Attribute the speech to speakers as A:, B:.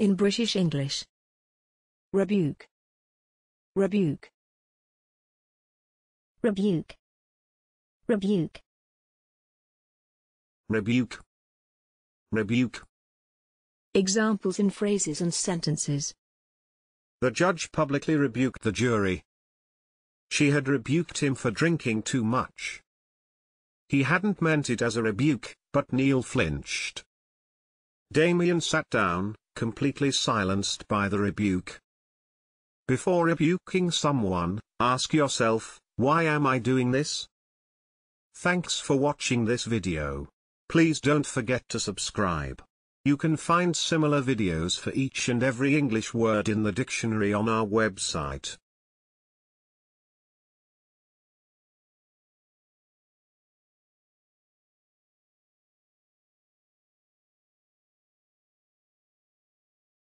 A: in British English. Rebuke. Rebuke. Rebuke. Rebuke. Rebuke. Rebuke.
B: Examples in phrases and sentences.
C: The judge publicly rebuked the jury. She had rebuked him for drinking too much. He hadn't meant it as a rebuke, but Neil flinched. Damien sat down, completely silenced by the rebuke. Before rebuking someone, ask yourself, why am I doing this? Thanks for watching this video. Please don't forget to subscribe. You can find similar videos for each and every English word in the dictionary on our website.